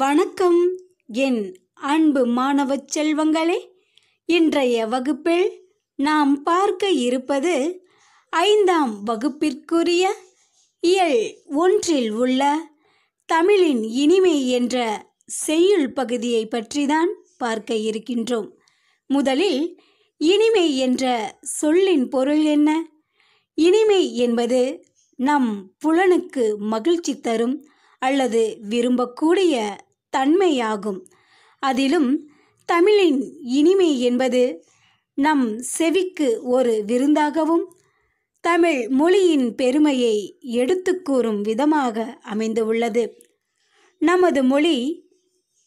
வணக்கம் என் அன்பு மாணவ செல்வங்களே இன்றைய வகுப்பில் நாம் பார்க்க இருப்பது ஐந்தாம் வகுப்பிற்குரிய இயல் ஒன்றில் உள்ள தமிழின் இனிமை என்ற செய்யுள் பகுதியை பற்றிதான் பார்க்க இருக்கின்றோம் முதலில் இனிமை என்ற சொல்லின் பொருள் என்ன இனிமை என்பது நம் புலனுக்கு மகிழ்ச்சி தரும் அல்லது விரும்பக்கூடிய தன்மையாகும் அதிலும் தமிழின் இனிமை என்பது நம் செவிக்கு ஒரு விருந்தாகவும் தமிழ் மொழியின் பெருமையை எடுத்து கூறும் விதமாக அமைந்து உள்ளது நமது மொழி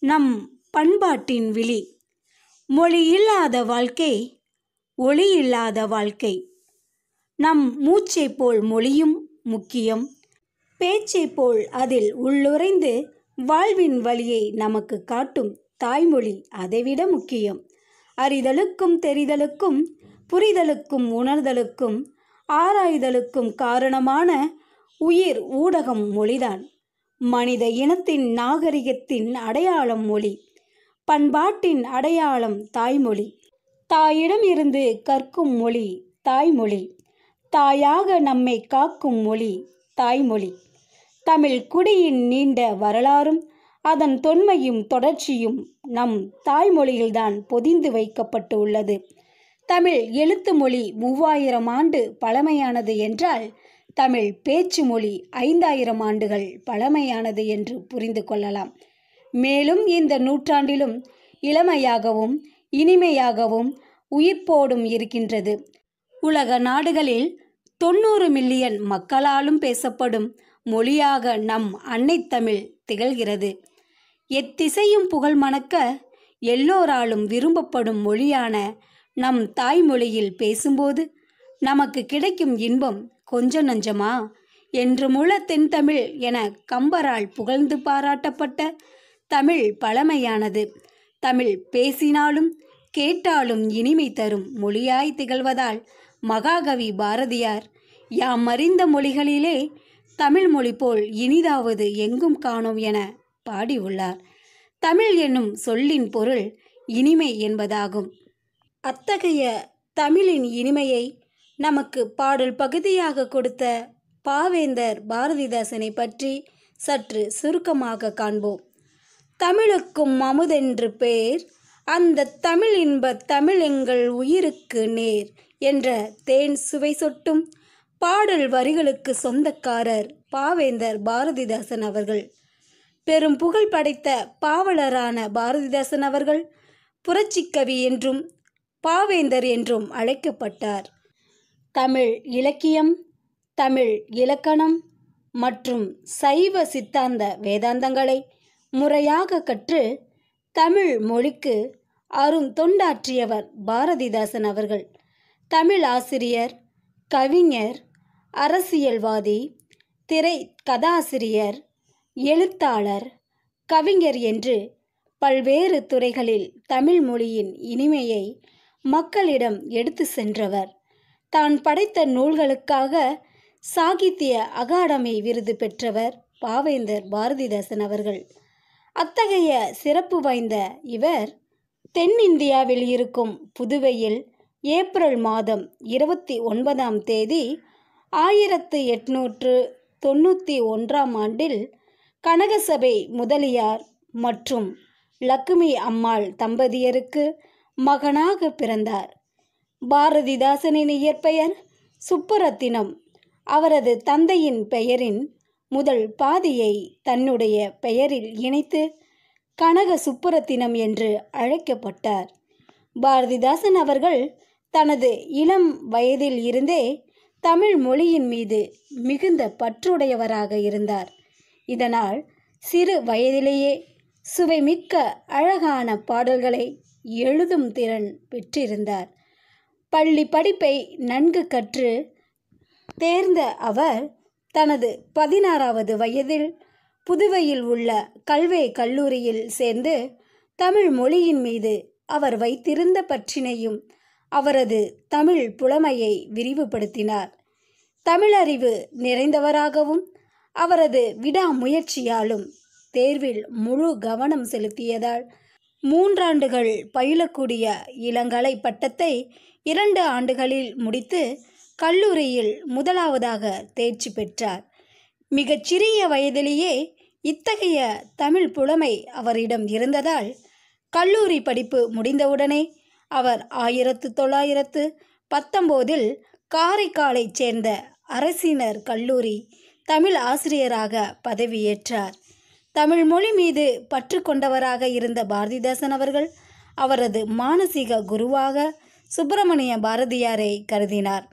நம் பண்பாட்டின் விழி மொழி இல்லாத வாழ்க்கை ஒளி இல்லாத வாழ்க்கை நம் மூச்சை போல் மொழியும் முக்கியம் பேச்சை போல் அதில் உள்ளுரைந்து வாழ்வின் வழியை நமக்கு காட்டும் தாய்மொழி அதைவிட முக்கியம் அறிதலுக்கும் தெரிதலுக்கும் புரிதலுக்கும் உணர்தலுக்கும் ஆராய்தலுக்கும் காரணமான உயிர் ஊடகம் மொழிதான் மனித இனத்தின் நாகரிகத்தின் அடையாளம் மொழி பண்பாட்டின் அடையாளம் தாய்மொழி தாயிடம் இருந்து கற்கும் மொழி தாய்மொழி தாயாக நம்மை காக்கும் மொழி தாய்மொழி தமிழ் குடியின் நீண்ட வரலாறும் அதன் தொன்மையும் தொடர்ச்சியும் நம் தாய்மொழியில்தான் பொதிந்து வைக்கப்பட்டு உள்ளது தமிழ் எழுத்து மொழி மூவாயிரம் ஆண்டு பழமையானது என்றால் தமிழ் பேச்சு மொழி ஐந்தாயிரம் ஆண்டுகள் பழமையானது என்று புரிந்து கொள்ளலாம் மேலும் இந்த நூற்றாண்டிலும் இளமையாகவும் இனிமையாகவும் உயிர்ப்போடும் இருக்கின்றது உலக நாடுகளில் தொண்ணூறு மில்லியன் மக்களாலும் பேசப்படும் மொழியாக நம் அன்னை தமிழ் திகழ்கிறது எத்திசையும் புகழ் மணக்க எல்லோராலும் விரும்பப்படும் மொழியான நம் தாய்மொழியில் பேசும்போது நமக்கு கிடைக்கும் இன்பம் கொஞ்ச நஞ்சமா என்று முழ தென்தமிழ் என கம்பரால் புகழ்ந்து பாராட்டப்பட்ட தமிழ் பழமையானது தமிழ் பேசினாலும் கேட்டாலும் இனிமை தரும் மொழியாய் திகழ்வதால் மகாகவி பாரதியார் யாம் அறிந்த மொழிகளிலே தமிழ் மொழி போல் இனிதாவது எங்கும் காணோம் என பாடியுள்ளார் தமிழ் என்னும் சொல்லின் பொருள் இனிமை என்பதாகும் அத்தகைய தமிழின் இனிமையை நமக்கு பாடல் பகுதியாக கொடுத்த பாவேந்தர் பாரதிதாசனை பற்றி சற்று சுருக்கமாக காண்போம் தமிழுக்கும் அமுதென்று பேர் அந்த தமிழ் இன்ப தமிழ் எங்கள் உயிருக்கு நேர் என்ற தேன் சுவை சொட்டும் பாடல் வரிகளுக்கு சொந்தக்காரர் பாவேந்தர் பாரதிதாசன் அவர்கள் பெரும் புகழ் படைத்த பாவலரான பாரதிதாசன் அவர்கள் புரட்சிக்கவி என்றும் பாவேந்தர் என்றும் அழைக்கப்பட்டார் தமிழ் இலக்கியம் தமிழ் இலக்கணம் மற்றும் சைவ சித்தாந்த வேதாந்தங்களை முறையாக கற்று தமிழ் மொழிக்கு அருந்தொண்டாற்றியவர் பாரதிதாசன் அவர்கள் தமிழ் ஆசிரியர் கவிஞர் அரசியல்வாதி திரை கதாசிரியர் எழுத்தாளர் கவிஞர் என்று பல்வேறு துறைகளில் தமிழ் மொழியின் இனிமையை மக்களிடம் எடுத்து சென்றவர் தான் படைத்த நூல்களுக்காக சாகித்ய அகாடமி விருது பெற்றவர் பாவேந்தர் பாரதிதாசன் அவர்கள் அத்தகைய சிறப்பு வாய்ந்த இவர் தென்னிந்தியாவில் இருக்கும் புதுவையில் ஏப்ரல் மாதம் இருபத்தி ஒன்பதாம் தேதி ஆயிரத்து எட்நூற்று தொண்ணூற்றி ஒன்றாம் ஆண்டில் கனகசபை முதலியார் மற்றும் லக்குமி அம்மாள் தம்பதியருக்கு மகனாக பிறந்தார் பாரதிதாசனின் இயற்பெயர் சுப்புரத்தினம் அவரது தந்தையின் பெயரின் முதல் பாதியை தன்னுடைய பெயரில் இணைத்து கனக சுப்புரத்தினம் என்று அழைக்கப்பட்டார் பாரதிதாசன் அவர்கள் தனது இளம் வயதில் இருந்தே தமிழ் மொழியின் மீது மிகுந்த பற்றுடையவராக இருந்தார் இதனால் சிறு வயதிலேயே சுவைமிக்க அழகான பாடல்களை எழுதும் திறன் பெற்றிருந்தார் பள்ளி படிப்பை நன்கு கற்று தேர்ந்த அவர் தனது பதினாறாவது வயதில் புதுவையில் உள்ள கல்வே கல்லூரியில் சேர்ந்து தமிழ் மொழியின் மீது அவர் வைத்திருந்த பற்றினையும் அவரது தமிழ் புலமையை விரிவுபடுத்தினார் தமிழறிவு நிறைந்தவராகவும் அவரது விடாமுயற்சியாலும் தேர்வில் முழு கவனம் செலுத்தியதால் மூன்றாண்டுகள் பயிலக்கூடிய இளங்கலை பட்டத்தை இரண்டு ஆண்டுகளில் முடித்து கல்லூரியில் முதலாவதாக தேர்ச்சி பெற்றார் மிகச்சிறிய வயதிலேயே இத்தகைய தமிழ் புலமை அவரிடம் இருந்ததால் கல்லூரி படிப்பு முடிந்தவுடனே அவர் ஆயிரத்து தொள்ளாயிரத்து பத்தொம்போதில் காரைக்காலைச் சேர்ந்த அரசினர் கல்லூரி தமிழ் ஆசிரியராக பதவியேற்றார் தமிழ் மொழி மீது பற்று கொண்டவராக இருந்த பாரதிதாசன் அவர்கள் அவரது மானசீக குருவாக சுப்பிரமணிய பாரதியாரை கருதினார்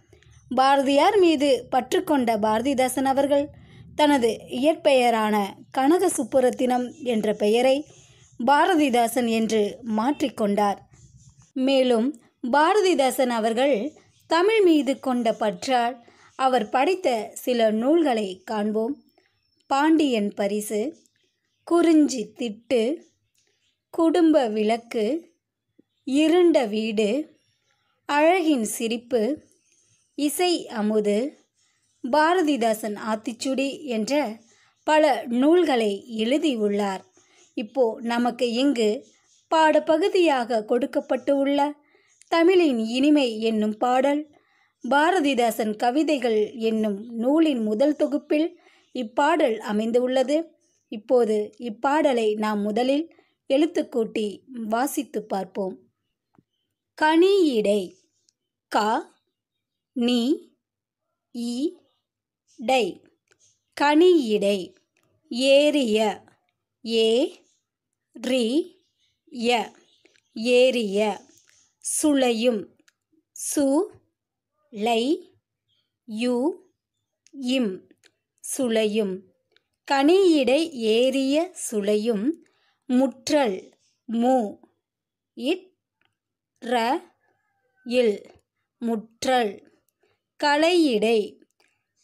பாரதியார் மீது பற்று கொண்ட பாரதிதாசன் அவர்கள் தனது இயற்பெயரான கனக சுப்புரத்தினம் என்ற பெயரை பாரதிதாசன் என்று மாற்றிக்கொண்டார் மேலும் பாரதிதாசன் அவர்கள் தமிழ் மீது கொண்ட பற்றால் அவர் படித்த சில நூல்களை காண்போம் பாண்டியன் பரிசு குறிஞ்சி திட்டு குடும்ப விளக்கு இருண்ட வீடு அழகின் சிரிப்பு இசை அமுது பாரதிதாசன் ஆத்திச்சுடி என்ற பல நூல்களை எழுதியுள்ளார் இப்போ நமக்கு இங்கு பாடப்பகுதியாக கொடுக்கப்பட்டு உள்ள தமிழின் இனிமை என்னும் பாடல் பாரதிதாசன் கவிதைகள் என்னும் நூலின் முதல் தொகுப்பில் இப்பாடல் அமைந்து உள்ளது இப்போது இப்பாடலை நாம் முதலில் எழுத்துக்கூட்டி வாசித்து பார்ப்போம் கனியிடை க நீ டை கனியிடை ஏரிய ஏ ரி ய ஏரிய சுளையும் சு லை யூ இம் சுளையும் கனியிடை ஏறிய சுளையும் முற்றல் மு இட் இல் முற்றல் களையிடை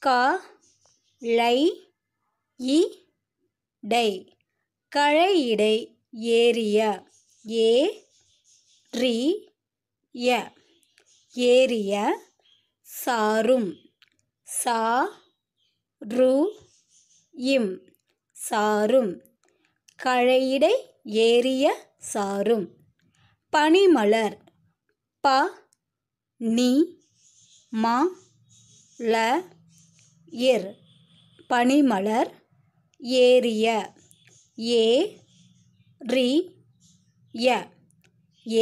கா லை இ டை களையிடை ஏறிய ஏ ரி ய ஏரிய சாரும் சா ரு இம் சாரும் கழையிடை ஏறிய சாரும் பனிமலர் ப நி ம ல இர் பனிமலர் ஏறிய ஏ ரி ய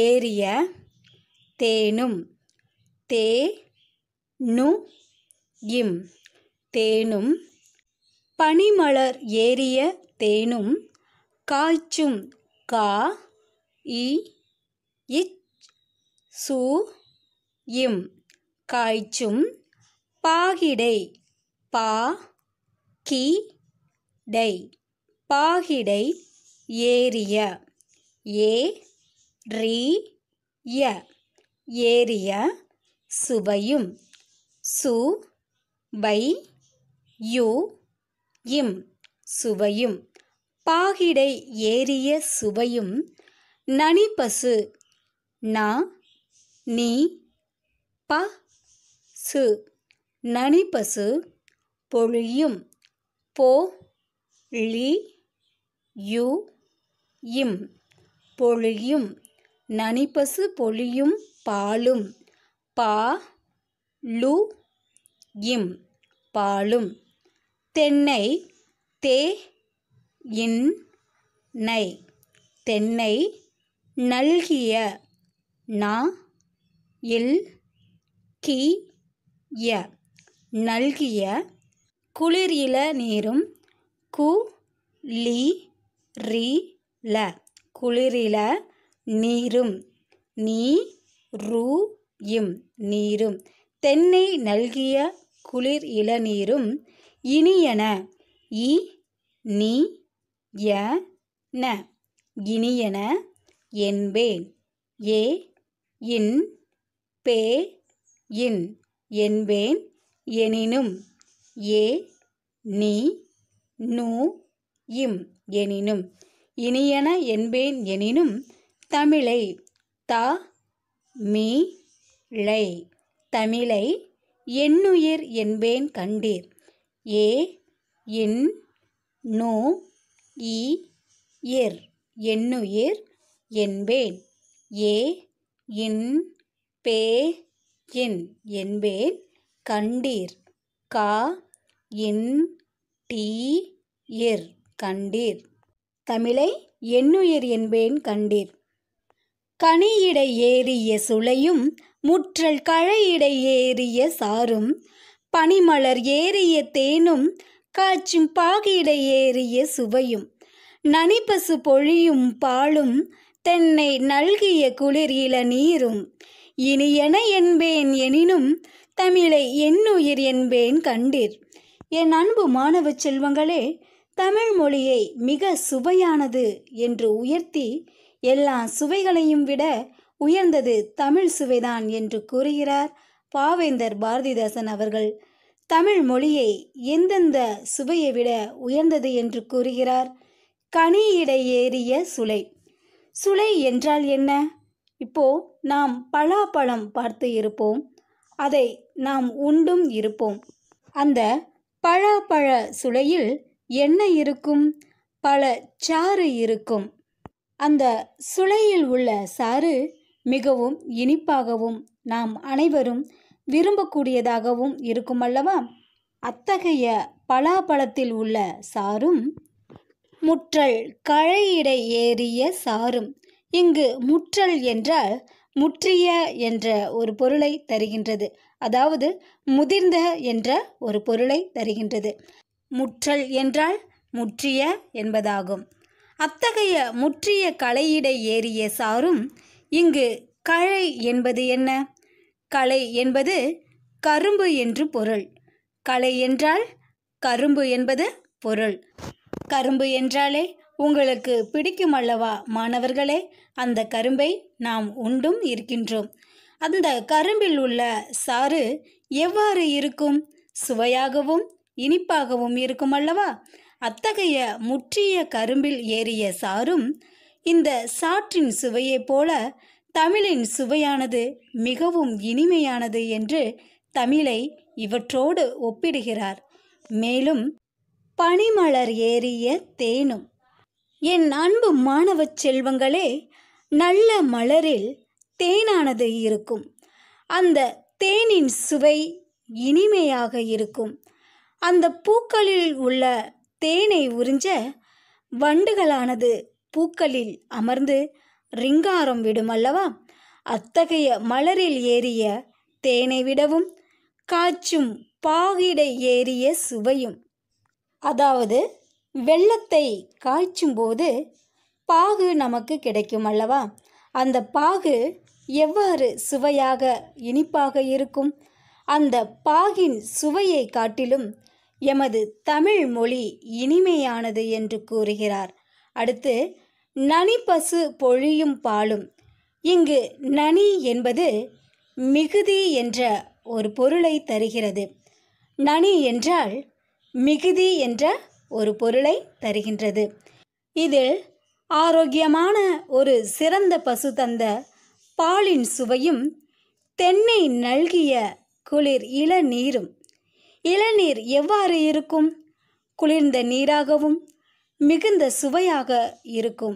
ஏறிய தேனும் தே நு இம் தேனும் பனிமலர் ஏறிய தேனும் காய்ச்சும் கா இ இச் சு இம் காய்ச்சும் பாகிடை பா கி டை பாகிடை ஏரிய ஏ ரி ய ஏரிய சுவையும் சு பை யு இம் சுவையும் பாகிடை ஏறிய சுவையும் நனிபசு ந நீ ப சு நனிபசு பொழியும் போ லி யு இம் பொழியும் நனிபசு பொழியும் பாலும் பா லு இம் பாலும் தென்னை தே இன் நை தென்னை நல்கிய நா இல் கி ய நல்கிய குளிர் இள நீரும் கு லி ரி ல குளிரில நீரும் நீ ரு இம் நீரும் தென்னை நல்கிய குளிர் இளநீரும் இனியன இ நீ ய ந இனியன என்பேன் ஏ இன் பே இன் என்பேன் எனினும் ஏ நீ நூ இம் எனினும் இனியன என்பேன் எனினும் தமிழை த மீ தமிழை எண்ணுயிர் என்பேன் கண்டீர் ஏ என் நோ இ எர் எண்ணுயிர் என்பேன் ஏ இன் பே என் என்பேன் கண்டீர் கா இன் டீ இர் கண்டீர் தமிழை எண்ணுயிர் என்பேன் கண்டீர் கனியிட ஏறிய சுளையும் முற்றல் களையிட ஏறிய சாரும் பனிமலர் ஏறிய தேனும் காய்ச்சும் பாகிட ஏறிய சுவையும் நனிப்பசு பொழியும் பாலும் தென்னை நல்கிய குளிர் இள நீரும் என என்பேன் எனினும் தமிழை என்னுயிர் என்பேன் கண்டீர் என் அன்பு மாணவ செல்வங்களே தமிழ் மொழியை மிக சுவையானது என்று உயர்த்தி எல்லா சுவைகளையும் விட உயர்ந்தது தமிழ் சுவைதான் என்று கூறுகிறார் பாவேந்தர் பாரதிதாசன் அவர்கள் தமிழ் மொழியை எந்தெந்த சுவையை விட உயர்ந்தது என்று கூறுகிறார் கனியிடையேறிய ஏறிய சுளை சுளை என்றால் என்ன இப்போ நாம் பலாப்பழம் பார்த்து இருப்போம் அதை நாம் உண்டும் இருப்போம் அந்த பழாப்பழ சுளையில் என்ன இருக்கும் பல சாறு இருக்கும் அந்த சுளையில் உள்ள சாறு மிகவும் இனிப்பாகவும் நாம் அனைவரும் விரும்பக்கூடியதாகவும் இருக்கும் அல்லவா அத்தகைய பலாப்பழத்தில் உள்ள சாரும் முற்றல் கழையிட ஏறிய சாரும் இங்கு முற்றல் என்றால் முற்றிய என்ற ஒரு பொருளை தருகின்றது அதாவது முதிர்ந்த என்ற ஒரு பொருளை தருகின்றது முற்றல் என்றால் முற்றிய என்பதாகும் அத்தகைய முற்றிய களையிட ஏறிய சாரும் இங்கு களை என்பது என்ன கலை என்பது கரும்பு என்று பொருள் களை என்றால் கரும்பு என்பது பொருள் கரும்பு என்றாலே உங்களுக்கு பிடிக்கும் அல்லவா மாணவர்களே அந்த கரும்பை நாம் உண்டும் இருக்கின்றோம் அந்த கரும்பில் உள்ள சாறு எவ்வாறு இருக்கும் சுவையாகவும் இனிப்பாகவும் இருக்கும் அல்லவா அத்தகைய முற்றிய கரும்பில் ஏறிய சாரும் இந்த சாற்றின் சுவையைப் போல தமிழின் சுவையானது மிகவும் இனிமையானது என்று தமிழை இவற்றோடு ஒப்பிடுகிறார் மேலும் பனிமலர் ஏறிய தேனும் என் அன்பு மாணவ செல்வங்களே நல்ல மலரில் தேனானது இருக்கும் அந்த தேனின் சுவை இனிமையாக இருக்கும் அந்த பூக்களில் உள்ள தேனை உறிஞ்ச வண்டுகளானது பூக்களில் அமர்ந்து ரிங்காரம் விடும் அல்லவா அத்தகைய மலரில் ஏறிய தேனை விடவும் காய்ச்சும் பாகிடை ஏறிய சுவையும் அதாவது வெள்ளத்தை காய்ச்சும்போது பாகு நமக்கு கிடைக்கும் அல்லவா அந்த பாகு எவ்வாறு சுவையாக இனிப்பாக இருக்கும் அந்த பாகின் சுவையை காட்டிலும் எமது தமிழ் மொழி இனிமையானது என்று கூறுகிறார் அடுத்து நனி பசு பொழியும் பாலும் இங்கு நனி என்பது மிகுதி என்ற ஒரு பொருளை தருகிறது நனி என்றால் மிகுதி என்ற ஒரு பொருளை தருகின்றது இதில் ஆரோக்கியமான ஒரு சிறந்த பசு தந்த பாலின் சுவையும் தென்னை நல்கிய குளிர் இளநீரும் இளநீர் எவ்வாறு இருக்கும் குளிர்ந்த நீராகவும் மிகுந்த சுவையாக இருக்கும்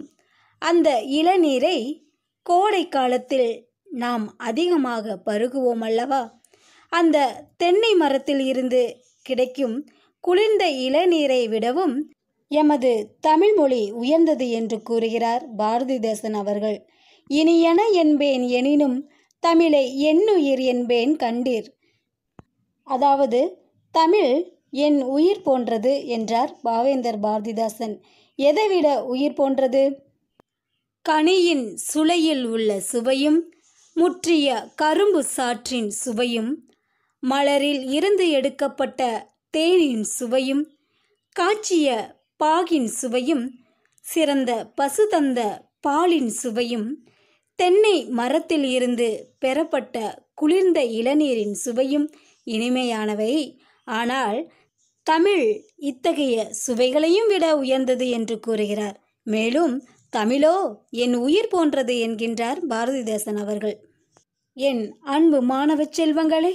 அந்த இளநீரை கோடை காலத்தில் நாம் அதிகமாக பருகுவோம் அல்லவா அந்த தென்னை மரத்தில் இருந்து கிடைக்கும் குளிர்ந்த இளநீரை விடவும் எமது தமிழ்மொழி உயர்ந்தது என்று கூறுகிறார் பாரதிதாசன் அவர்கள் என என்பேன் எனினும் தமிழை எண்ணுயிர் என்பேன் கண்டீர் அதாவது தமிழ் என் உயிர் போன்றது என்றார் பாவேந்தர் பாரதிதாசன் எதைவிட உயிர் போன்றது கனியின் சுளையில் உள்ள சுவையும் முற்றிய கரும்பு சாற்றின் சுவையும் மலரில் இருந்து எடுக்கப்பட்ட தேனின் சுவையும் காய்ச்சிய பாகின் சுவையும் சிறந்த பசு தந்த பாலின் சுவையும் தென்னை மரத்தில் இருந்து பெறப்பட்ட குளிர்ந்த இளநீரின் சுவையும் இனிமையானவை ஆனால் தமிழ் இத்தகைய சுவைகளையும் விட உயர்ந்தது என்று கூறுகிறார் மேலும் தமிழோ என் உயிர் போன்றது என்கின்றார் பாரதிதாசன் அவர்கள் என் அன்பு மாணவ செல்வங்களே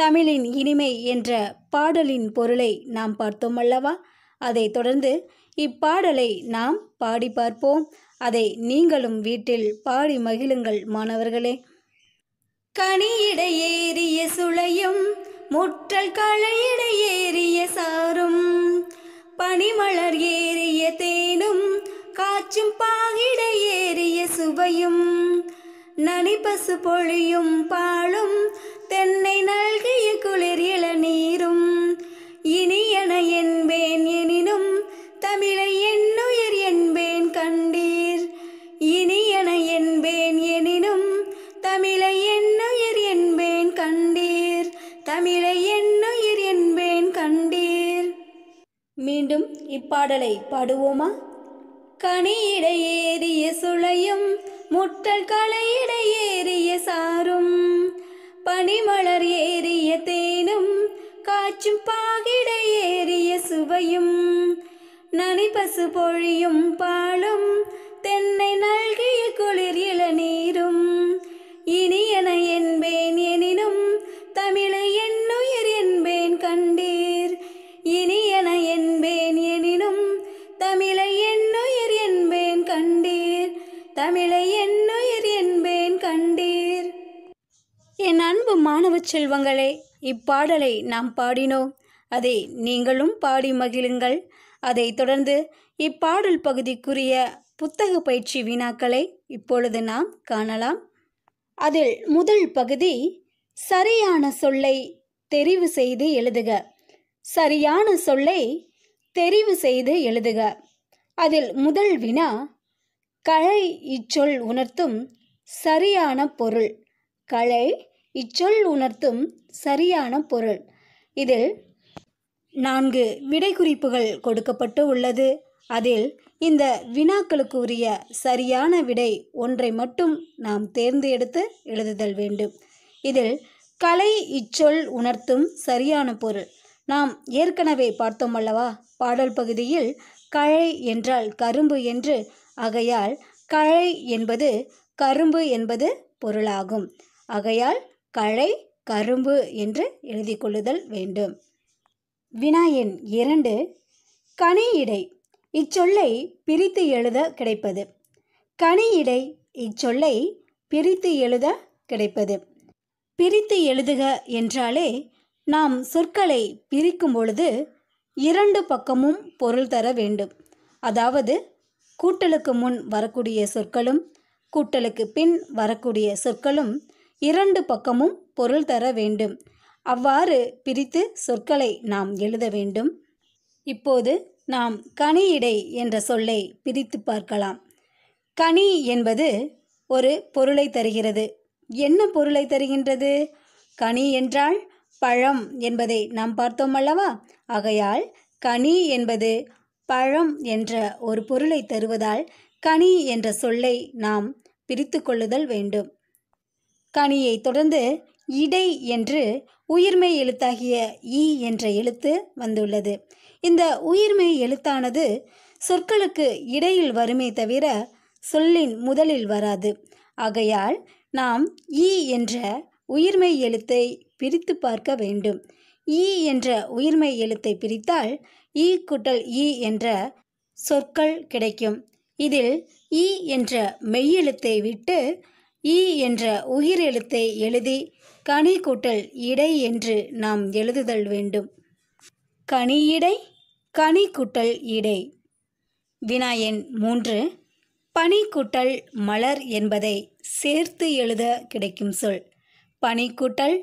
தமிழின் இனிமை என்ற பாடலின் பொருளை நாம் பார்த்தோம் அல்லவா அதை தொடர்ந்து இப்பாடலை நாம் பாடி பார்ப்போம் அதை நீங்களும் வீட்டில் பாடி மகிழுங்கள் மாணவர்களே கனியிட ஏறிய சுளையும் முற்றல் களையிட ஏறிய சாரும் பனிமலர் ஏறிய தேனும் காச்சும் பாகிட ஏறிய சுவையும் நனிப்பசு பொழியும் பாலும் தென்னை நல்கிய குளிர் இளநீரும் இனியன என்பேன் எனினும் தமிழை என்னுயிர் என்பேன் கண் இப்பாடலை பாடுவோமா கனியிடையேறிய ஏறிய சுளையும் முட்டல் களையிடை சாரும் பனிமலர் ஏறிய தேனும் காய்ச்சும் பாகிடையேறிய ஏறிய சுவையும் நனிபசு பொழியும் பாலும் தென்னை நல்கிய குளிர் இளநீரும் இனியன என்பேன் எனினும் தமிழை என்னுயிர் என்பேன் கண்டீர் இனிய தமிழை என்னுயிர் என்பேன் கண்டீர் என் அன்பு மாணவ செல்வங்களே இப்பாடலை நாம் பாடினோம் அதை நீங்களும் பாடி மகிழுங்கள் அதைத் தொடர்ந்து இப்பாடல் பகுதிக்குரிய புத்தக பயிற்சி வினாக்களை இப்பொழுது நாம் காணலாம் அதில் முதல் பகுதி சரியான சொல்லை தெரிவு செய்து எழுதுக சரியான சொல்லை தெரிவு செய்து எழுதுக அதில் முதல் வினா களை இச்சொல் உணர்த்தும் சரியான பொருள் களை இச்சொல் உணர்த்தும் சரியான பொருள் இதில் நான்கு விடை குறிப்புகள் கொடுக்கப்பட்டு உள்ளது அதில் இந்த வினாக்களுக்கு உரிய சரியான விடை ஒன்றை மட்டும் நாம் தேர்ந்து எடுத்து எழுதுதல் வேண்டும் இதில் கலை இச்சொல் உணர்த்தும் சரியான பொருள் நாம் ஏற்கனவே பார்த்தோம் அல்லவா பாடல் பகுதியில் கழை என்றால் கரும்பு என்று ஆகையால் கழை என்பது கரும்பு என்பது பொருளாகும் ஆகையால் கழை கரும்பு என்று எழுதி கொள்ளுதல் வேண்டும் வினா எண் இரண்டு கனியிடை இச்சொல்லை பிரித்து எழுத கிடைப்பது கனியிடை இச்சொல்லை பிரித்து எழுத கிடைப்பது பிரித்து எழுதுக என்றாலே நாம் சொற்களை பிரிக்கும் பொழுது இரண்டு பக்கமும் பொருள் தர வேண்டும் அதாவது கூட்டலுக்கு முன் வரக்கூடிய சொற்களும் கூட்டலுக்கு பின் வரக்கூடிய சொற்களும் இரண்டு பக்கமும் பொருள் தர வேண்டும் அவ்வாறு பிரித்து சொற்களை நாம் எழுத வேண்டும் இப்போது நாம் கனியிடை என்ற சொல்லை பிரித்து பார்க்கலாம் கனி என்பது ஒரு பொருளை தருகிறது என்ன பொருளை தருகின்றது கனி என்றால் பழம் என்பதை நாம் பார்த்தோம் அல்லவா ஆகையால் கனி என்பது பழம் என்ற ஒரு பொருளை தருவதால் கனி என்ற சொல்லை நாம் பிரித்து கொள்ளுதல் வேண்டும் கனியை தொடர்ந்து இடை என்று உயிர்மை எழுத்தாகிய ஈ என்ற எழுத்து வந்துள்ளது இந்த உயிர்மை எழுத்தானது சொற்களுக்கு இடையில் வருமே தவிர சொல்லின் முதலில் வராது ஆகையால் நாம் ஈ என்ற உயிர்மை எழுத்தை பிரித்து பார்க்க வேண்டும் ஈ என்ற உயிர்மை எழுத்தை பிரித்தால் ஈ கூட்டல் ஈ என்ற சொற்கள் கிடைக்கும் இதில் ஈ என்ற மெய்யெழுத்தை விட்டு ஈ என்ற உயிர் எழுத்தை எழுதி கனி கூட்டல் இடை என்று நாம் எழுதுதல் வேண்டும் கனியிடை கனி கூட்டல் இடை வினாயன் மூன்று பனி கூட்டல் மலர் என்பதை சேர்த்து எழுத கிடைக்கும் சொல் பனி கூட்டல்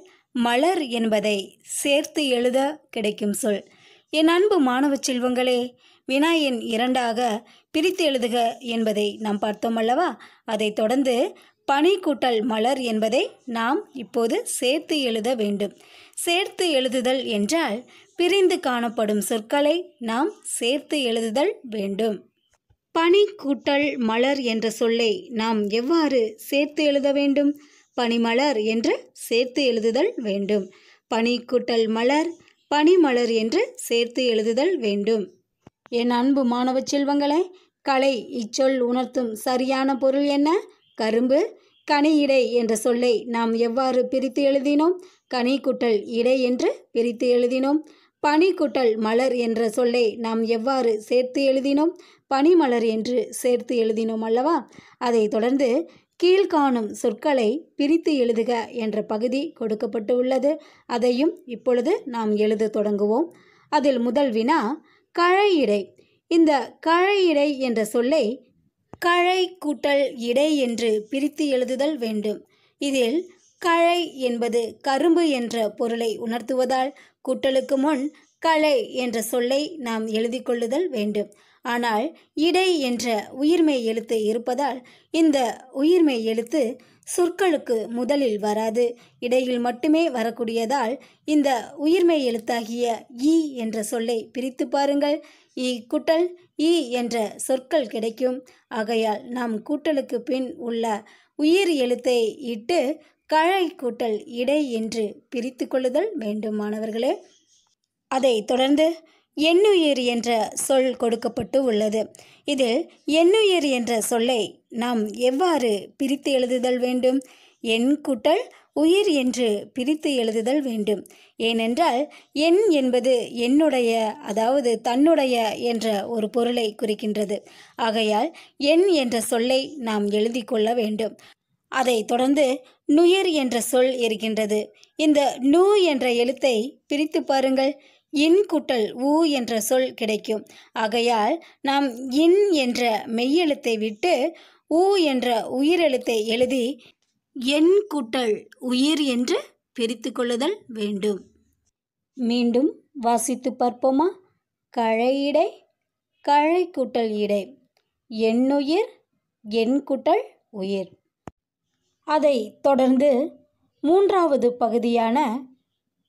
மலர் என்பதை சேர்த்து எழுத கிடைக்கும் சொல் என் அன்பு மாணவ செல்வங்களே வினாயின் இரண்டாக பிரித்து எழுதுக என்பதை நாம் பார்த்தோம் அல்லவா அதைத் தொடர்ந்து பனை கூட்டல் மலர் என்பதை நாம் இப்போது சேர்த்து எழுத வேண்டும் சேர்த்து எழுதுதல் என்றால் பிரிந்து காணப்படும் சொற்களை நாம் சேர்த்து எழுதுதல் வேண்டும் பனி கூட்டல் மலர் என்ற சொல்லை நாம் எவ்வாறு சேர்த்து எழுத வேண்டும் பனிமலர் என்று சேர்த்து எழுதுதல் வேண்டும் பனி கூட்டல் மலர் பனிமலர் என்று சேர்த்து எழுதுதல் வேண்டும் என் அன்பு மாணவ செல்வங்களே கலை இச்சொல் உணர்த்தும் சரியான பொருள் என்ன கரும்பு கனி இடை என்ற சொல்லை நாம் எவ்வாறு பிரித்து எழுதினோம் கனி குட்டல் இடை என்று பிரித்து எழுதினோம் பனி குட்டல் மலர் என்ற சொல்லை நாம் எவ்வாறு சேர்த்து எழுதினோம் பனிமலர் என்று சேர்த்து எழுதினோம் அல்லவா அதை தொடர்ந்து கீழ்காணும் சொற்களை பிரித்து எழுதுக என்ற பகுதி கொடுக்கப்பட்டு உள்ளது அதையும் இப்பொழுது நாம் எழுத தொடங்குவோம் அதில் முதல் வினா கழையிடை இந்த கழையிடை என்ற சொல்லை கழை கூட்டல் இடை என்று பிரித்து எழுதுதல் வேண்டும் இதில் கழை என்பது கரும்பு என்ற பொருளை உணர்த்துவதால் கூட்டலுக்கு முன் கலை என்ற சொல்லை நாம் எழுதி கொள்ளுதல் வேண்டும் ஆனால் இடை என்ற உயிர்மை எழுத்து இருப்பதால் இந்த உயிர்மை எழுத்து சொற்களுக்கு முதலில் வராது இடையில் மட்டுமே வரக்கூடியதால் இந்த உயிர்மை எழுத்தாகிய ஈ என்ற சொல்லை பிரித்து பாருங்கள் ஈ குட்டல் ஈ என்ற சொற்கள் கிடைக்கும் ஆகையால் நாம் கூட்டலுக்கு பின் உள்ள உயிர் எழுத்தை இட்டு கழை கூட்டல் இடை என்று பிரித்து கொள்ளுதல் வேண்டும் மாணவர்களே அதை தொடர்ந்து எண்ணுயிர் என்ற சொல் கொடுக்கப்பட்டு உள்ளது இதில் எண்ணுயிர் என்ற சொல்லை நாம் எவ்வாறு பிரித்து எழுதுதல் வேண்டும் எண் கூட்டல் உயிர் என்று பிரித்து எழுதுதல் வேண்டும் ஏனென்றால் எண் என்பது என்னுடைய அதாவது தன்னுடைய என்ற ஒரு பொருளை குறிக்கின்றது ஆகையால் எண் என்ற சொல்லை நாம் எழுதி கொள்ள வேண்டும் அதைத் தொடர்ந்து நுயிர் என்ற சொல் இருக்கின்றது இந்த நு என்ற எழுத்தை பிரித்து பாருங்கள் இன் குட்டல் உ என்ற சொல் கிடைக்கும் ஆகையால் நாம் இன் என்ற மெய்யெழுத்தை விட்டு உ என்ற உயிரெழுத்தை எழுதி எண் குட்டல் உயிர் என்று பிரித்து கொள்ளுதல் வேண்டும் மீண்டும் வாசித்து பார்ப்போமா கழையிடை கழை குட்டல் இடை எண்ணுயிர் எண் குட்டல் உயிர் அதை தொடர்ந்து மூன்றாவது பகுதியான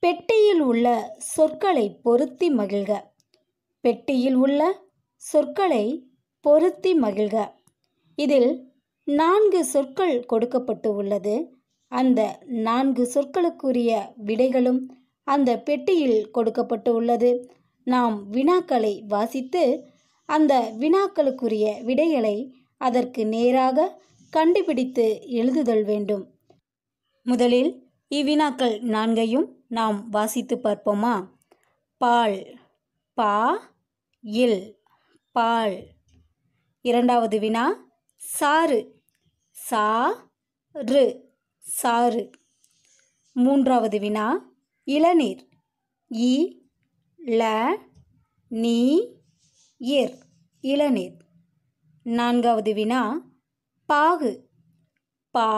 பெட்டியில் உள்ள சொற்களை பொருத்தி மகிழ்க பெட்டியில் உள்ள சொற்களை பொருத்தி மகிழ்க இதில் நான்கு சொற்கள் கொடுக்கப்பட்டு உள்ளது அந்த நான்கு சொற்களுக்குரிய விடைகளும் அந்த பெட்டியில் கொடுக்கப்பட்டு உள்ளது நாம் வினாக்களை வாசித்து அந்த வினாக்களுக்குரிய விடைகளை அதற்கு நேராக கண்டுபிடித்து எழுதுதல் வேண்டும் முதலில் இவ்வினாக்கள் நான்கையும் நாம் வாசித்து பார்ப்போமா பால் பா இல் பால் இரண்டாவது வினா சாறு சா ரு சாறு மூன்றாவது வினா இளநீர் இ ல நீ இர் இளநீர் நான்காவது வினா பாகு பா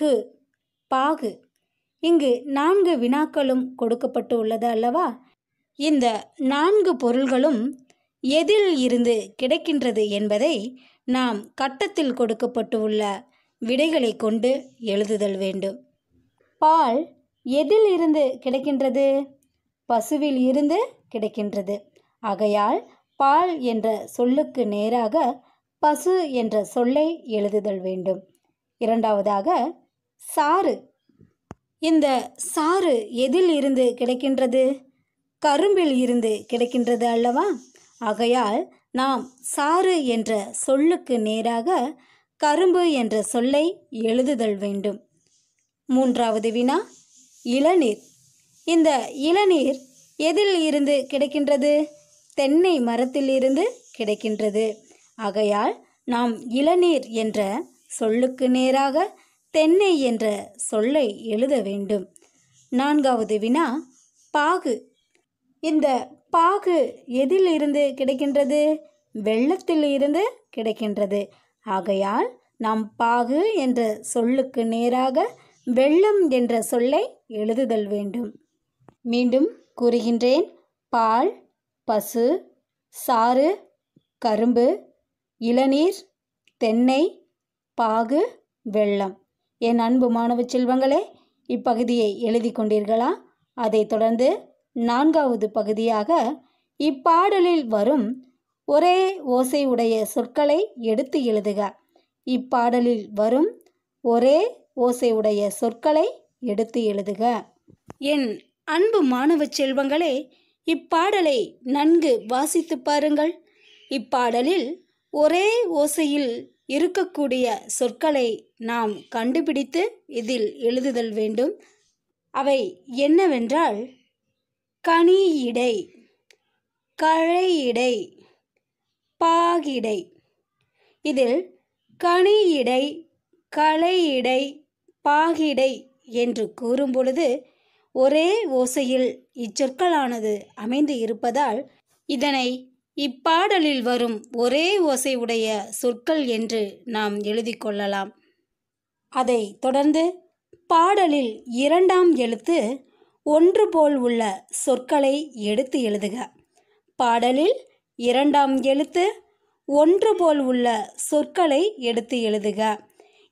கு பாகு இங்கு நான்கு வினாக்களும் கொடுக்கப்பட்டு உள்ளது அல்லவா இந்த நான்கு பொருள்களும் எதில் இருந்து கிடைக்கின்றது என்பதை நாம் கட்டத்தில் கொடுக்கப்பட்டு உள்ள விடைகளை கொண்டு எழுதுதல் வேண்டும் பால் எதில் இருந்து கிடைக்கின்றது பசுவில் இருந்து கிடைக்கின்றது ஆகையால் பால் என்ற சொல்லுக்கு நேராக பசு என்ற சொல்லை எழுதுதல் வேண்டும் இரண்டாவதாக சாறு இந்த சாறு எதில் இருந்து கிடைக்கின்றது கரும்பில் இருந்து கிடைக்கின்றது அல்லவா ஆகையால் நாம் சாறு என்ற சொல்லுக்கு நேராக கரும்பு என்ற சொல்லை எழுதுதல் வேண்டும் மூன்றாவது வினா இளநீர் இந்த இளநீர் எதில் இருந்து கிடைக்கின்றது தென்னை மரத்தில் இருந்து கிடைக்கின்றது ஆகையால் நாம் இளநீர் என்ற சொல்லுக்கு நேராக தென்னை என்ற சொல்லை எழுத வேண்டும் நான்காவது வினா பாகு இந்த பாகு எதிலிருந்து கிடைக்கின்றது வெள்ளத்தில் இருந்து கிடைக்கின்றது ஆகையால் நாம் பாகு என்ற சொல்லுக்கு நேராக வெள்ளம் என்ற சொல்லை எழுதுதல் வேண்டும் மீண்டும் கூறுகின்றேன் பால் பசு சாறு கரும்பு இளநீர் தென்னை பாகு வெள்ளம் என் அன்பு மாணவ செல்வங்களே இப்பகுதியை எழுதி கொண்டீர்களா அதைத் தொடர்ந்து நான்காவது பகுதியாக இப்பாடலில் வரும் ஒரே ஓசை உடைய சொற்களை எடுத்து எழுதுக இப்பாடலில் வரும் ஒரே ஓசை உடைய சொற்களை எடுத்து எழுதுக என் அன்பு மாணவ செல்வங்களே இப்பாடலை நன்கு வாசித்து பாருங்கள் இப்பாடலில் ஒரே ஓசையில் இருக்கக்கூடிய சொற்களை நாம் கண்டுபிடித்து இதில் எழுதுதல் வேண்டும் அவை என்னவென்றால் கனியிடை கழையிடை பாகிடை இதில் கனியிடை களையிடை பாகிடை என்று கூறும்பொழுது ஒரே ஓசையில் இச்சொற்களானது அமைந்து இருப்பதால் இதனை இப்பாடலில் வரும் ஒரே ஓசை உடைய சொற்கள் என்று நாம் எழுதி கொள்ளலாம் அதை தொடர்ந்து பாடலில் இரண்டாம் எழுத்து ஒன்று போல் உள்ள சொற்களை எடுத்து எழுதுக பாடலில் இரண்டாம் எழுத்து ஒன்று போல் உள்ள சொற்களை எடுத்து எழுதுக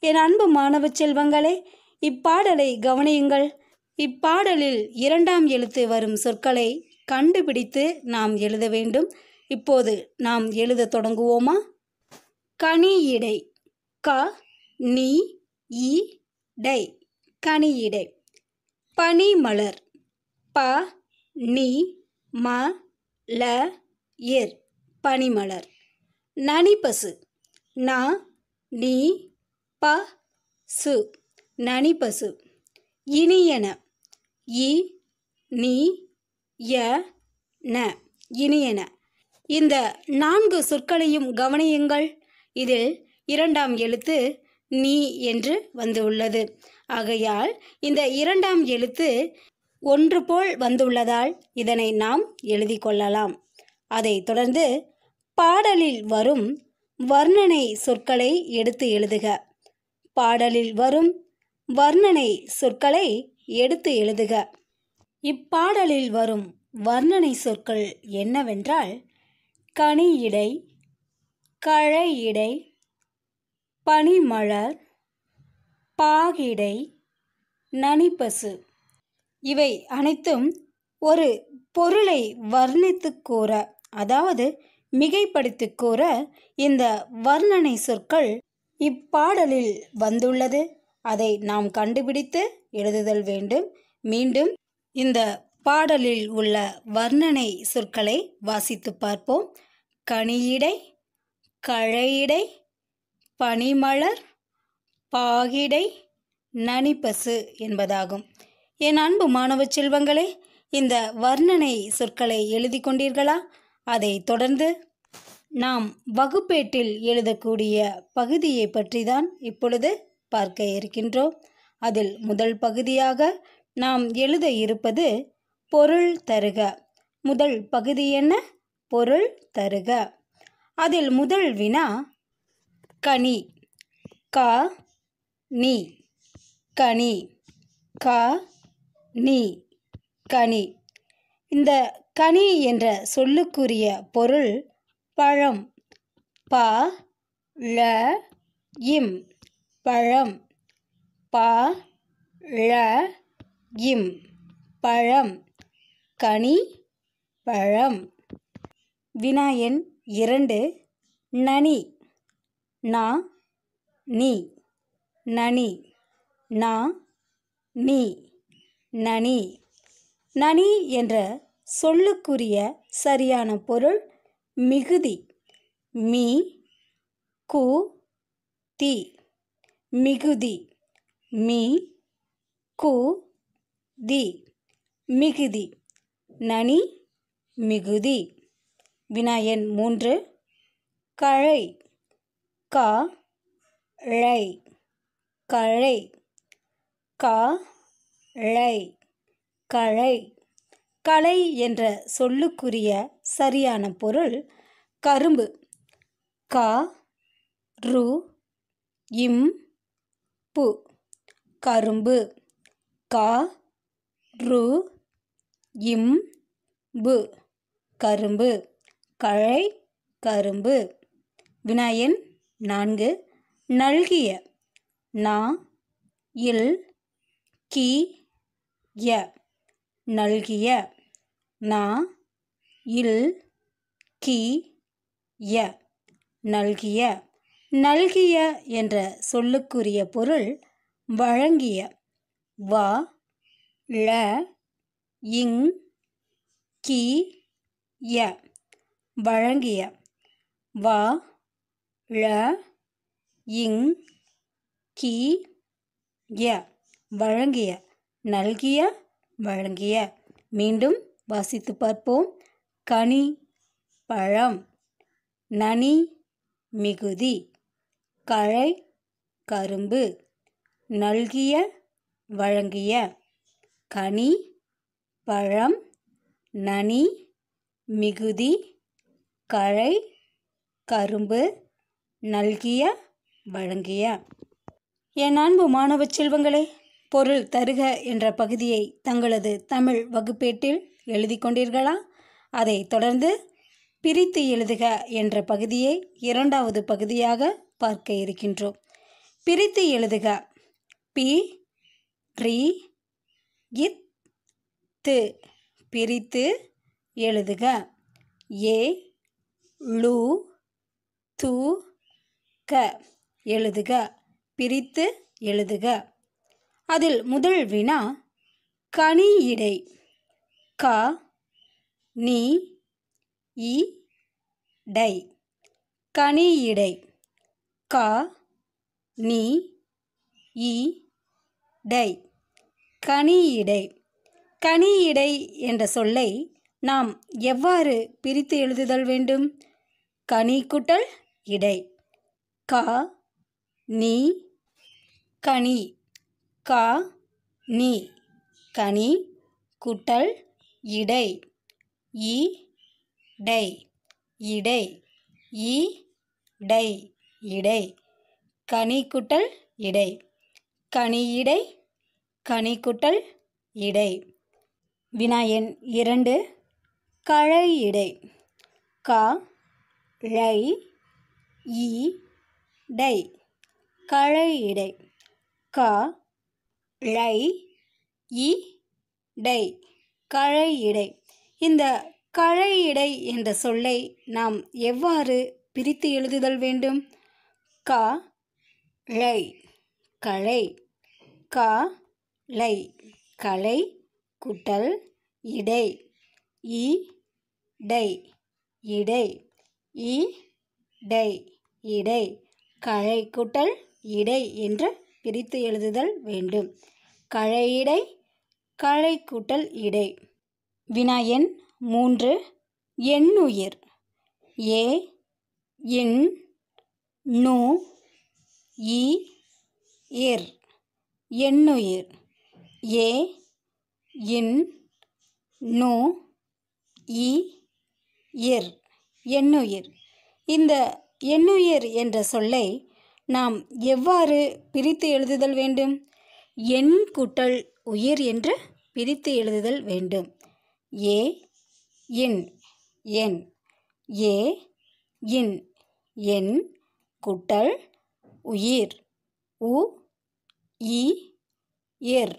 என் அன்பு மாணவ செல்வங்களே இப்பாடலை கவனியுங்கள் இப்பாடலில் இரண்டாம் எழுத்து வரும் சொற்களை கண்டுபிடித்து நாம் எழுத வேண்டும் இப்போது நாம் எழுத தொடங்குவோமா கனியிடை க நீ இ டை கனியிடை பனிமலர் ப நீ ம ல எர் பனிமலர் நனிப்பசு ந நீ ப சு நனிப்பசு இனியன இ நீ ய ந இனியன இந்த நான்கு சொற்களையும் கவனியுங்கள் இதில் இரண்டாம் எழுத்து நீ என்று வந்துள்ளது ஆகையால் இந்த இரண்டாம் எழுத்து ஒன்று போல் வந்துள்ளதால் இதனை நாம் எழுதி கொள்ளலாம் அதைத் தொடர்ந்து பாடலில் வரும் வர்ணனை சொற்களை எடுத்து எழுதுக பாடலில் வரும் வர்ணனை சொற்களை எடுத்து எழுதுக இப்பாடலில் வரும் வர்ணனை சொற்கள் என்னவென்றால் கனியிடை கழையிடை பனிமலர் பாகிடை நனிப்பசு இவை அனைத்தும் ஒரு பொருளை வர்ணித்து கூற அதாவது மிகைப்படுத்தி கூற இந்த வர்ணனை சொற்கள் இப்பாடலில் வந்துள்ளது அதை நாம் கண்டுபிடித்து எழுதுதல் வேண்டும் மீண்டும் இந்த பாடலில் உள்ள வர்ணனை சொற்களை வாசித்து பார்ப்போம் கனியிடை கழையிடை பனிமலர் பாகிடை நனிப்பசு என்பதாகும் என் அன்பு மாணவ செல்வங்களே இந்த வர்ணனை சொற்களை எழுதி கொண்டீர்களா அதை தொடர்ந்து நாம் வகுப்பேட்டில் எழுதக்கூடிய பகுதியை பற்றி தான் இப்பொழுது பார்க்க இருக்கின்றோம் அதில் முதல் பகுதியாக நாம் எழுத இருப்பது பொருள் தருக முதல் பகுதி என்ன பொருள் தருக அதில் முதல் வினா கனி க நீ கனி க நீ கனி இந்த கனி என்ற சொல்லுக்குரிய பொருள் பழம் ப ல இம் பழம் ப ல இம் பழம் கனி பழம் வினாயன் இரண்டு நனி நா நீ நனி நா நீ நனி நனி என்ற சொல்லுக்குரிய சரியான பொருள் மிகுதி மீ கு தி மிகுதி மீ கு தி மிகுதி நனி மிகுதி வினாயன் மூன்று கழை கா ழை கழை கா ழை கழை கலை என்ற சொல்லுக்குரிய சரியான பொருள் கரும்பு கா ரு இம் பு கரும்பு கா ரு இம் பு கரும்பு கழை கரும்பு வினாயன் நான்கு நல்கிய நா இல் கி ய நல்கிய நா இல் கி ய நல்கிய நல்கிய என்ற சொல்லுக்குரிய பொருள் வழங்கிய வ ழ இங் கி ய வழங்கிய வ ழ இங் கி ய வழங்கிய நல்கிய வழங்கிய மீண்டும் வாசித்து பார்ப்போம் கனி பழம் நனி மிகுதி கழை கரும்பு நல்கிய வழங்கிய கனி பழம் நனி மிகுதி கழை கரும்பு நல்கிய வழங்கிய என் அன்பு மாணவ செல்வங்களே பொருள் தருக என்ற பகுதியை தங்களது தமிழ் வகுப்பேட்டில் எழுதி கொண்டீர்களா அதை தொடர்ந்து பிரித்து எழுதுக என்ற பகுதியை இரண்டாவது பகுதியாக பார்க்க இருக்கின்றோம் பிரித்து எழுதுக பி ரி இத் த்து பிரித்து எழுதுக ஏ லு து க எழுதுக பிரித்து எழுதுக அதில் முதல் வினா கனியிடை க நீ இ டை கனியிடை க நீ இ டை கனியிடை கனியிடை என்ற சொல்லை நாம் எவ்வாறு பிரித்து எழுதுதல் வேண்டும் கனி குட்டல் இடை க நீ கனி க நீ கனி குட்டல் இடை இ டை இடை இ டை இடை கனி குட்டல் இடை கனி இடை கனி குட்டல் இடை வினா எண் இரண்டு கழையிடை க ழை இ டை கழையிடை க ழை இ டை கழையிடை இந்த கழையிடை என்ற சொல்லை நாம் எவ்வாறு பிரித்து எழுதுதல் வேண்டும் க ழை கழை க லை கலை குட்டல் இடை இ டை இடை இ டை இடை கழை குட்டல் இடை என்று பிரித்து எழுதுதல் வேண்டும் கழையிடை கழை குட்டல் இடை வினா எண் மூன்று எண்ணுயிர் ஏ இன் நு இ இர் எண்ணுயிர் ஏ இன் நு இ எர் எண்ணுயிர் இந்த எண்ணுயிர் என்ற சொல்லை நாம் எவ்வாறு பிரித்து எழுதுதல் வேண்டும் எண் கூட்டல் உயிர் என்று பிரித்து எழுதுதல் வேண்டும் ஏ இன் எண் ஏ இன் எண் கூட்டல் உயிர் உ இ எர்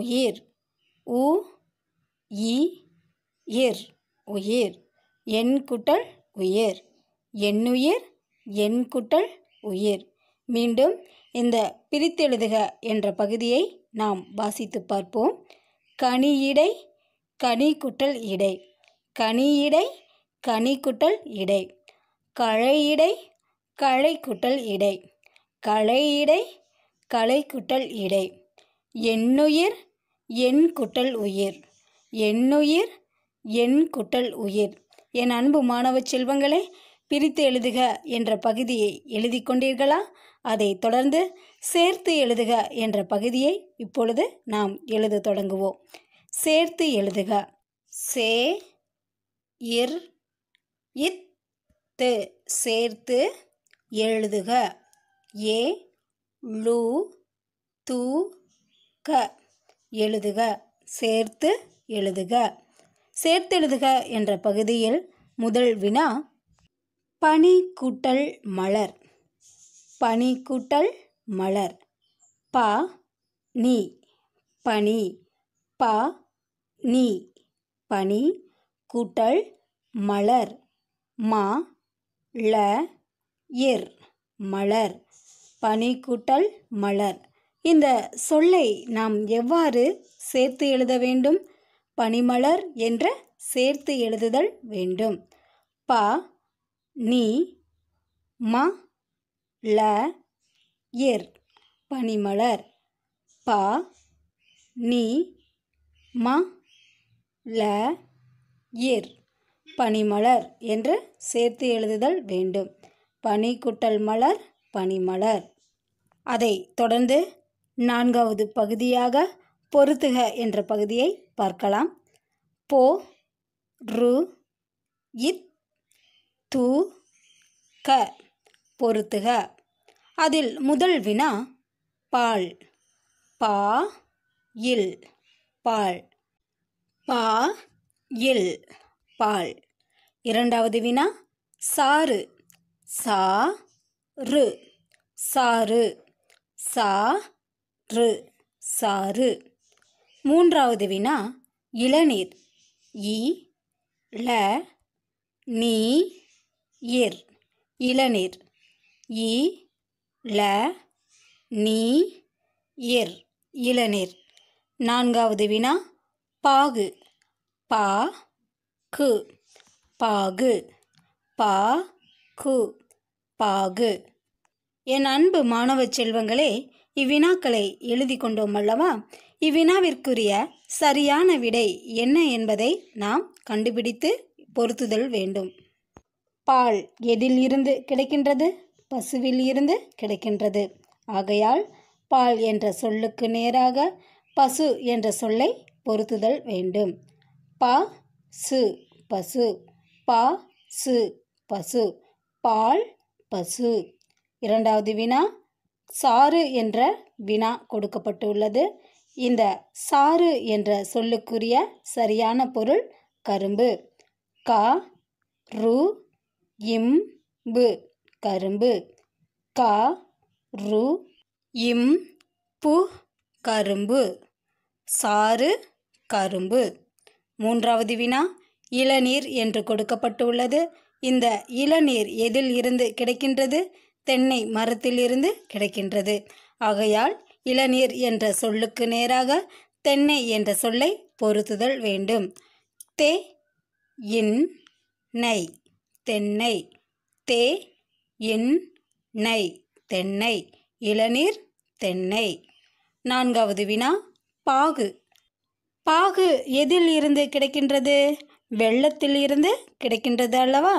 உயிர் உ இ இர் உயிர் எண் குட்டல் உயிர் எண்ணுயிர் எண்குட்டல் உயிர் மீண்டும் இந்த பிரித்தெழுதுக என்ற பகுதியை நாம் வாசித்து பார்ப்போம் கனியிடை இடை கனி குட்டல் இடை கனியிடை கனிக்குட்டல் குட்டல் இடை களையிடை இடை களை குட்டல் இடை களையிடை இடை களை குட்டல் இடை எண்ணுயிர் என் குட்டல் உயிர் என்னுயிர் என் குட்டல் உயிர் என் அன்பு மாணவ செல்வங்களே பிரித்து எழுதுக என்ற பகுதியை எழுதி கொண்டீர்களா அதை தொடர்ந்து சேர்த்து எழுதுக என்ற பகுதியை இப்பொழுது நாம் எழுத தொடங்குவோம் சேர்த்து எழுதுக சே இர் இத்து சேர்த்து எழுதுக ஏ லு து க எழுதுக சேர்த்து எழுதுக சேர்த்தெழுதுக என்ற பகுதியில் முதல் வினா பனி கூட்டல் மலர் பனி கூட்டல் மலர் ப நீ பனி ப நீ பனி கூட்டல் மலர் மா ல எர் மலர் பனி கூட்டல் மலர் இந்த சொல்லை நாம் எவ்வாறு சேர்த்து எழுத வேண்டும் பனிமலர் என்ற சேர்த்து எழுதுதல் வேண்டும் ப நீ ம ல எர் பனிமலர் ப நீ ம ல எர் பனிமலர் என்று சேர்த்து எழுதுதல் வேண்டும் பனி குட்டல் மலர் பனிமலர் அதை தொடர்ந்து நான்காவது பகுதியாக பொருத்துக என்ற பகுதியை பார்க்கலாம் போ ரு இத் து க பொருத்துக அதில் முதல் வினா பால் பா இல் பால் பா இல் பால் இரண்டாவது வினா சாறு சா ரு சாறு சா று சாறு மூன்றாவது வினா இளநீர் இ ல நீ இர் இளநீர் இ ல நீ இர் இளநீர் நான்காவது வினா பாகு பா கு பாகு பா கு பாகு என் அன்பு மாணவ செல்வங்களே இவ்வினாக்களை எழுதி கொண்டோம் அல்லவா இவ்வினாவிற்குரிய சரியான விடை என்ன என்பதை நாம் கண்டுபிடித்து பொருத்துதல் வேண்டும் பால் எதில் இருந்து கிடைக்கின்றது பசுவில் இருந்து கிடைக்கின்றது ஆகையால் பால் என்ற சொல்லுக்கு நேராக பசு என்ற சொல்லை பொருத்துதல் வேண்டும் பா சு பசு பா சு பசு பால் பசு இரண்டாவது வினா சாறு என்ற வினா கொடுக்கப்பட்டுள்ளது இந்த சாறு என்ற சொல்லுக்குரிய சரியான பொருள் கரும்பு கா ரு இம் பு கரும்பு கா ரு இம் பு கரும்பு சாறு கரும்பு மூன்றாவது வினா இளநீர் என்று கொடுக்கப்பட்டுள்ளது இந்த இளநீர் எதில் இருந்து கிடைக்கின்றது தென்னை மரத்திலிருந்து கிடைக்கின்றது ஆகையால் இளநீர் என்ற சொல்லுக்கு நேராக தென்னை என்ற சொல்லை பொருத்துதல் வேண்டும் தே இன் நை தென்னை தே இன் நை தென்னை இளநீர் தென்னை நான்காவது வினா பாகு பாகு எதில் இருந்து கிடைக்கின்றது வெள்ளத்தில் இருந்து கிடைக்கின்றது அல்லவா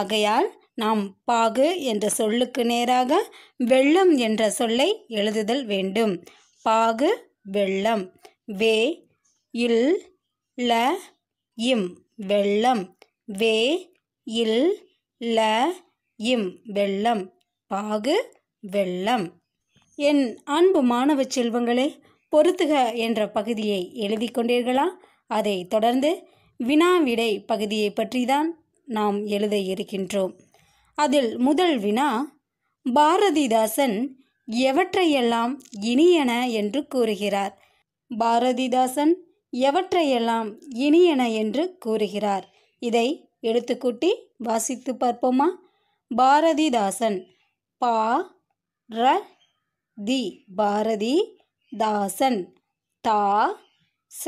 ஆகையால் நாம் பாகு என்ற சொல்லுக்கு நேராக வெள்ளம் என்ற சொல்லை எழுதுதல் வேண்டும் பாகு வெள்ளம் வே இல் ல இம் வெள்ளம் வே இல் ல இம் வெள்ளம் பாகு வெள்ளம் என் அன்பு மாணவ செல்வங்களே பொருத்துக என்ற பகுதியை எழுதி கொண்டீர்களா அதை தொடர்ந்து வினாவிடை பகுதியை பற்றி தான் நாம் எழுத இருக்கின்றோம் அதில் முதல் வினா பாரதிதாசன் எவற்றையெல்லாம் இனியன என்று கூறுகிறார் பாரதிதாசன் எவற்றையெல்லாம் இனியன என்று கூறுகிறார் இதை எடுத்துக்கூட்டி வாசித்து பார்ப்போமா பாரதிதாசன் பா ர தி பாரதி தாசன் தா ச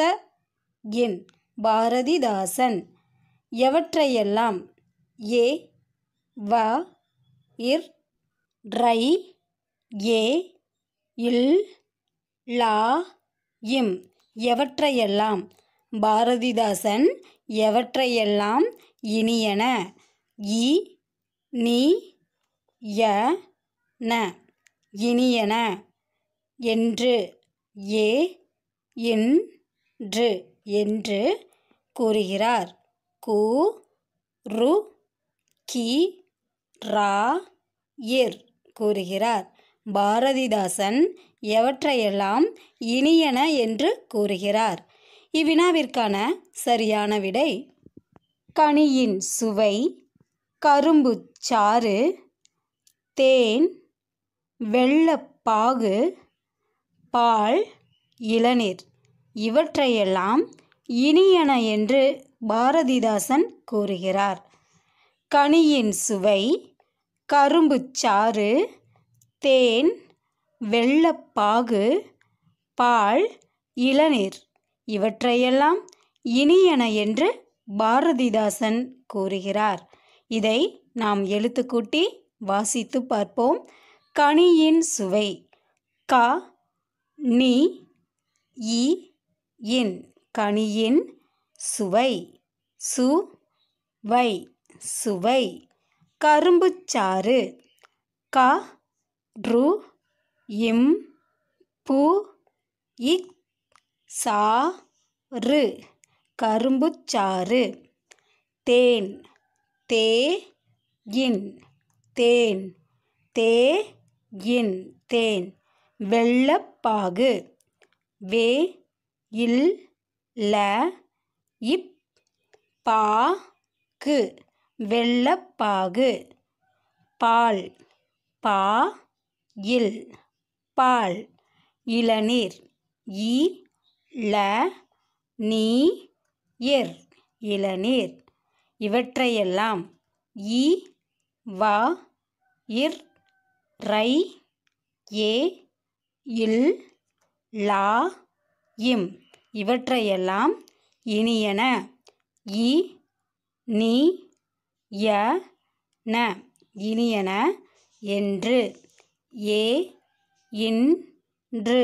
இன் பாரதிதாசன் எவற்றையெல்லாம் ஏ வ இர் ரை ஏ இல் லா இம் எவற்றையெல்லாம் பாரதிதாசன் எவற்றையெல்லாம் இனியன இ நீ ய ந இனியன என்று ஏ இன்று என்று கூறுகிறார் கூ ரு கி ரா இர் கூறுகிறார் பாரதிதாசன் எவற்றையெல்லாம் இனியன என்று கூறுகிறார் இவ்வினாவிற்கான சரியான விடை கனியின் சுவை கரும்பு சாறு தேன் வெள்ளப்பாகு பால் இளநீர் இவற்றையெல்லாம் இனியன என்று பாரதிதாசன் கூறுகிறார் கனியின் சுவை கரும்புச்சாறு தேன் வெள்ளப்பாகு பால் இளநீர் இவற்றையெல்லாம் இனியன என்று பாரதிதாசன் கூறுகிறார் இதை நாம் எழுத்துக்கூட்டி வாசித்து பார்ப்போம் கனியின் சுவை க நீ இ இன் கனியின் சுவை சு வை சுவை கரும்புச்சாறு க ரு இம் பு இக் சா கரும்பு கரும்புச்சாறு தேன் தே இன் தேன் தே இன் தேன் வெள்ளப்பாகு வே இல் ல இப் பா கு வெள்ளப்பாகு பால் பா இல் பால் இளநீர் இ ல நீ எர் இளநீர் இவற்றையெல்லாம் இ வா இர் ரை ஏ இல் லா இம் இவற்றையெல்லாம் இனியன இ நீ ய ந இனியன என்று ஏ இன்று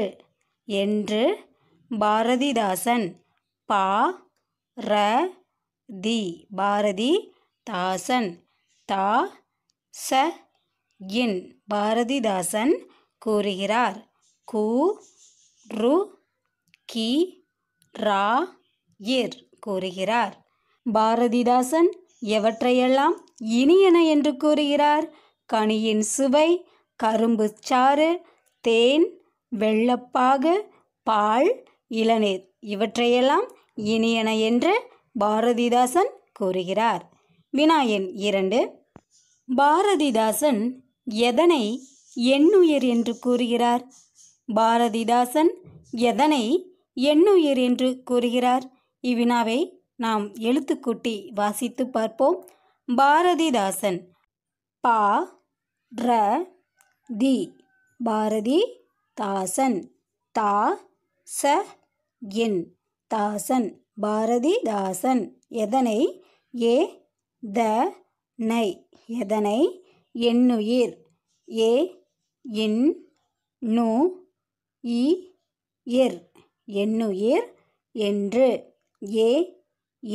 என்று பாரதிதாசன் பா ர தி பாரதி தாசன் தா ச இன் பாரதிதாசன் கூறுகிறார் கூ ரு கி ரா இர் கூறுகிறார் பாரதிதாசன் எவற்றையெல்லாம் இனியன என்று கூறுகிறார் கனியின் சுவை கரும்பு சாறு தேன் வெள்ளப்பாகு பால் இளநீர் இவற்றையெல்லாம் இனியன என்று பாரதிதாசன் கூறுகிறார் வினாயன் இரண்டு பாரதிதாசன் எதனை எண்ணுயிர் என்று கூறுகிறார் பாரதிதாசன் எதனை எண்ணுயிர் என்று கூறுகிறார் இவ்வினாவை நாம் எழுத்துக்கூட்டி வாசித்து பார்ப்போம் பாரதிதாசன் பா ர தி பாரதி தாசன் தா ச என் தாசன் பாரதிதாசன் எதனை ஏ த நை எதனை எண்ணுயிர் ஏ என் நு இ எர் எண்ணுயிர் என்று ஏ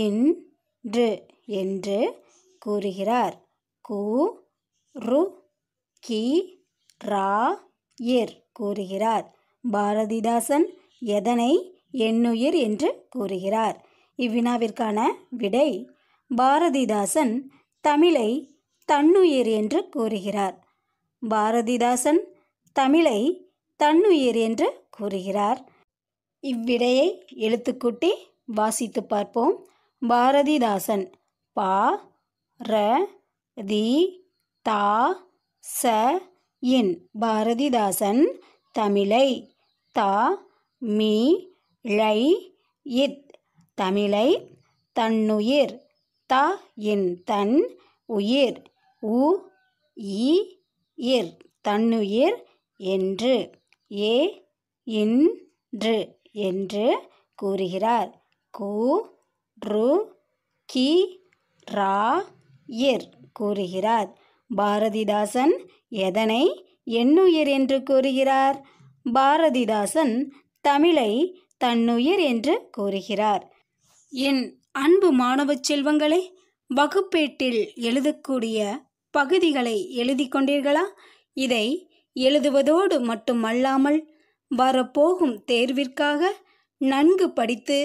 இன்று என்று கூறுகிறார் கூ ரு கி ரா இர் கூறுகிறார் பாரதிதாசன் எதனை எண்ணுயிர் என்று கூறுகிறார் இவ்வினாவிற்கான விடை பாரதிதாசன் தமிழை தன்னுயிர் என்று கூறுகிறார் பாரதிதாசன் தமிழை தன்னுயிர் என்று கூறுகிறார் இவ்விடையை எழுத்துக்கூட்டி வாசித்து பார்ப்போம் பாரதிதாசன் பா ர தி தா ச இன் பாரதிதாசன் தமிழை தா மீ ழை இத் தமிழை தன்னுயிர் த இன் தன் உயிர் உ இ இர் தன்னுயிர் என்று ஏ இன்று என்று கூறுகிறார் கூ ரு கி ரா எர் கூறுகிறார் பாரதிதாசன் எதனை எண்ணுயிர் என்று கூறுகிறார் பாரதிதாசன் தமிழை தன்னுயிர் என்று கூறுகிறார் என் அன்பு மாணவ செல்வங்களே வகுப்பேட்டில் எழுதக்கூடிய பகுதிகளை எழுதி கொண்டீர்களா இதை எழுதுவதோடு மட்டுமல்லாமல் வரப்போகும் தேர்விற்காக நன்கு படித்து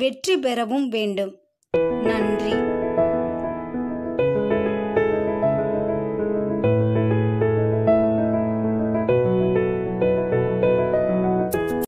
வெற்றி பெறவும் வேண்டும்